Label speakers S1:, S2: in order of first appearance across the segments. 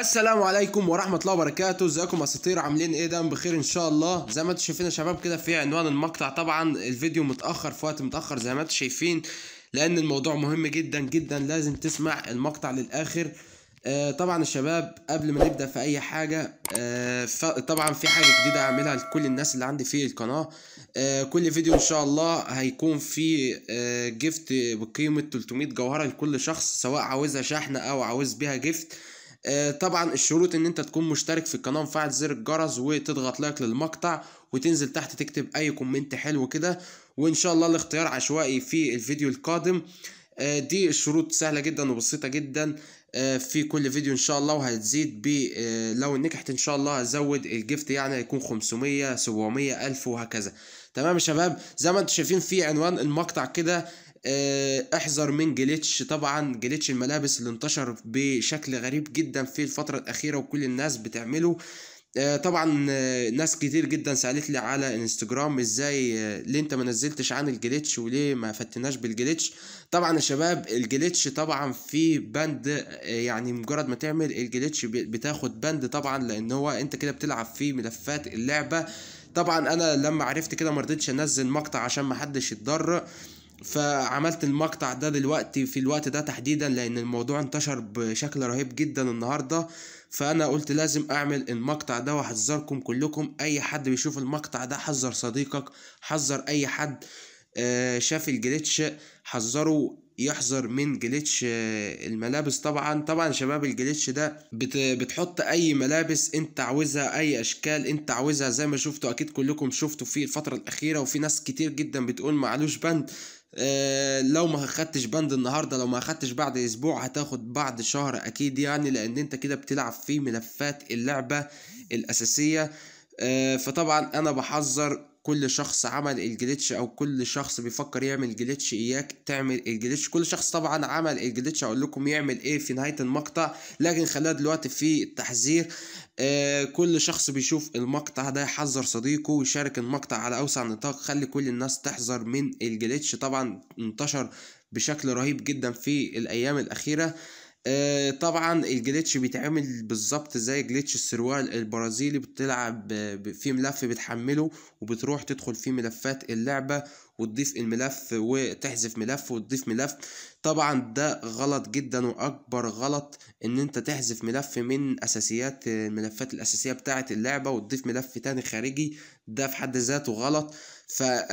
S1: السلام عليكم ورحمه الله وبركاته ازيكم اساطير عاملين ايه ده بخير ان شاء الله زي ما انتم شايفين يا شباب كده في عنوان المقطع طبعا الفيديو متاخر في وقت متاخر زي ما انتم شايفين لان الموضوع مهم جدا جدا لازم تسمع المقطع للاخر آه طبعا الشباب قبل ما نبدا في اي حاجه آه طبعا في حاجه جديده هعملها لكل الناس اللي عندي في القناه آه كل فيديو ان شاء الله هيكون فيه جيفت آه، بقيمه 300 جوهره لكل شخص سواء عاوزها شحنه او عاوز بيها جيفت آه، طبعا الشروط ان انت تكون مشترك في القناه ومفعل زر الجرس وتضغط لايك للمقطع وتنزل تحت تكتب اي كومنت حلو كده وان شاء الله الاختيار عشوائي في الفيديو القادم آه، دي الشروط سهله جدا وبسيطه جدا آه، في كل فيديو ان شاء الله وهتزيد ب لو نجحت ان شاء الله هزود الجفت يعني هيكون 500 700 1000 وهكذا تمام يا شباب زي ما انتم شايفين في عنوان المقطع كده آه، احذر من جليتش طبعا جليتش الملابس اللي انتشر بشكل غريب جدا في الفترة الأخيرة وكل الناس بتعمله آه، طبعا آه، ناس كتير جدا سالت لي على انستجرام ازاي ليه انت منزلتش عن الجليتش وليه ما فتناش بالجليتش طبعا يا شباب الجليتش طبعا في بند يعني مجرد ما تعمل الجليتش بتاخد بند طبعا لان هو انت كده بتلعب في ملفات اللعبه طبعا انا لما عرفت كده مرضتش انزل مقطع عشان محدش يتضرر فعملت المقطع ده دلوقتي في الوقت ده تحديدا لان الموضوع انتشر بشكل رهيب جدا النهارده فانا قلت لازم اعمل المقطع ده واحذركم كلكم اي حد بيشوف المقطع ده حذر صديقك حذر اي حد آه، شاف الجليتش حذره يحذر من جليتش آه، الملابس طبعا طبعا شباب الجليتش ده بتحط اي ملابس انت عاوزها اي اشكال انت عاوزها زي ما شفتوا اكيد كلكم شفتوا في الفترة الاخيرة وفي ناس كتير جدا بتقول معلوش بند آه، لو ما خدتش بند النهارده لو ما خدتش بعد اسبوع هتاخد بعد شهر اكيد يعني لان انت كده بتلعب في ملفات اللعبه الاساسيه آه، فطبعا انا بحذر كل شخص عمل الجليتش او كل شخص بيفكر يعمل جليتش اياك تعمل الجليتش كل شخص طبعا عمل الجليتش اقول لكم يعمل ايه في نهايه المقطع لكن خليها دلوقتي في التحذير آه كل شخص بيشوف المقطع ده يحذر صديقه ويشارك المقطع على اوسع نطاق خلي كل الناس تحذر من الجليتش طبعا انتشر بشكل رهيب جدا في الايام الاخيره آه، طبعا الجليتش بيتعمل بالظبط زي جليتش السروال البرازيلي بتلعب في ملف بتحمله وبتروح تدخل في ملفات اللعبة وتضيف الملف وتحذف ملف وتضيف ملف طبعا ده غلط جدا واكبر غلط ان انت تحذف ملف من اساسيات آه، الملفات الاساسيه بتاعه اللعبه وتضيف ملف تاني خارجي ده في حد ذاته غلط فلو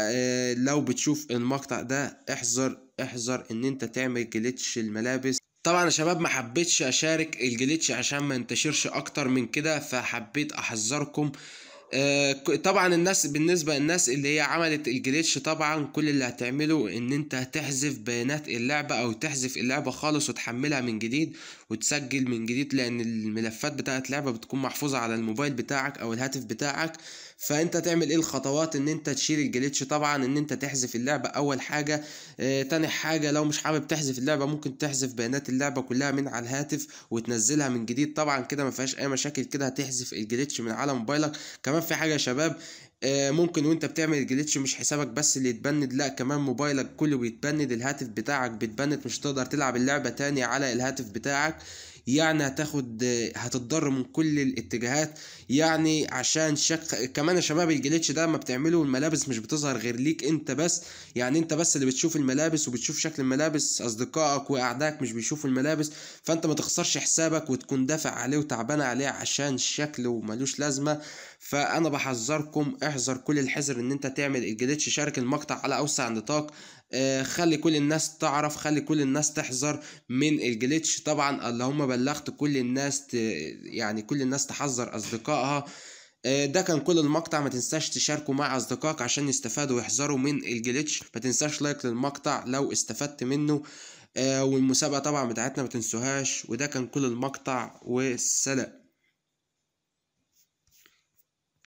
S1: آه، بتشوف المقطع ده احذر احذر ان انت تعمل جليتش الملابس طبعا يا شباب ما حبيتش اشارك الجليتش عشان ما انتشرش اكتر من كده فحبيت احذركم آه، طبعا الناس بالنسبة للناس اللي هي عملت الجليتش طبعا كل اللي هتعمله ان انت هتحذف بيانات اللعبة او تحذف اللعبة خالص وتحملها من جديد وتسجل من جديد لان الملفات بتاعه لعبه بتكون محفوظه على الموبايل بتاعك او الهاتف بتاعك فانت تعمل ايه الخطوات ان انت تشيل الجليتش طبعا ان انت تحذف اللعبه اول حاجه آه تاني حاجه لو مش حابب تحذف اللعبه ممكن تحذف بيانات اللعبه كلها من على الهاتف وتنزلها من جديد طبعا كده ما فيهاش اي مشاكل كده هتحذف الجليتش من على موبايلك كمان في حاجه يا شباب آه، ممكن وانت بتعمل الجليتش مش حسابك بس اللي يتبند لا كمان موبايلك كله بيتبند الهاتف بتاعك بيتبند مش هتقدر تلعب اللعبة تاني على الهاتف بتاعك يعني هتاخد هتتضر من كل الاتجاهات يعني عشان شق كمان يا شباب الجليتش ده ما بتعمله الملابس مش بتظهر غير ليك انت بس يعني انت بس اللي بتشوف الملابس وبتشوف شكل الملابس اصدقائك واعدائك مش بيشوفوا الملابس فانت ما تخسرش حسابك وتكون دافع عليه وتعبان عليه عشان شكله ملوش لازمه فانا بحذركم احذر كل الحذر ان انت تعمل الجليتش شارك المقطع على اوسع نطاق آه، خلي كل الناس تعرف خلي كل الناس تحذر من الجليتش طبعا اللهم بلغت كل الناس ت... يعني كل الناس تحذر اصدقائها آه، ده كان كل المقطع ما تنساش تشاركه مع اصدقائك عشان يستفادوا ويحذروا من الجليتش ما تنساش لايك للمقطع لو استفدت منه آه، والمسابقة طبعا بتاعتنا ما تنسوهاش وده كان كل المقطع والسلام